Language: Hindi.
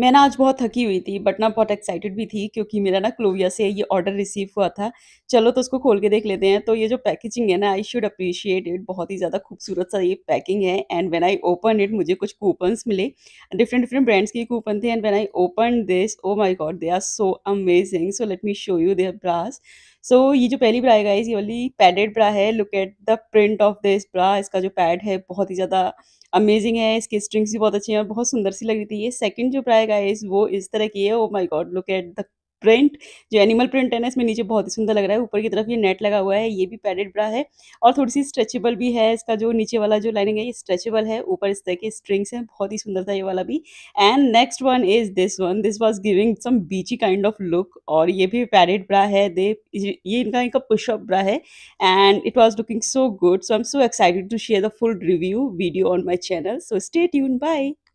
मैं ना आज बहुत थकी हुई थी बट ना बहुत एक्साइटेड भी थी क्योंकि मेरा ना क्लोविया से ये ऑर्डर रिसीव हुआ था चलो तो उसको खोल के देख लेते हैं तो ये जो पैकेजिंग है ना आई शुड अप्रिशिएट इट बहुत ही ज़्यादा खूबसूरत सा ये पैकिंग है and when I open it मुझे कुछ कूपन्स मिले डिफरेंट डिफरेंट ब्रांड्स के कूपन थे and when I open this oh my god they are so amazing so let me show you their bras so so, ये जो पहली ब्रा है गाइस ये वाली पैडेड ब्रा है look at the print of this bra इसका जो पैड है बहुत ही ज़्यादा अमेजिंग है इसकी स्ट्रिंग्स भी बहुत अच्छी हैं और बहुत सुंदर सी लग रही थी ये सेकंड जो ब्रा है गाइस वो इस तरह की है oh my god look at the print जो एनिमल प्रिंट है ना इसमें नीचे बहुत ही सुंदर लग रहा है ऊपर की तरफ ये नेट लगा हुआ है ये भी पैडेड ब्रा है और थोड़ी सी स्ट्रेचेबल भी है इसका जो नीचे वाला जो लाइनिंग है ये स्ट्रेचेबल है ऊपर इस तरह के स्ट्रिंग्स हैं बहुत ही सुंदर था ये वाला भी and next one is this one this was giving some beachy kind of look और ये भी पैडेड ब्रा है दे ये इनका इनका पुशअप ब्रा है and it was looking so good so I am so excited to share the full review video on my channel so stay tune by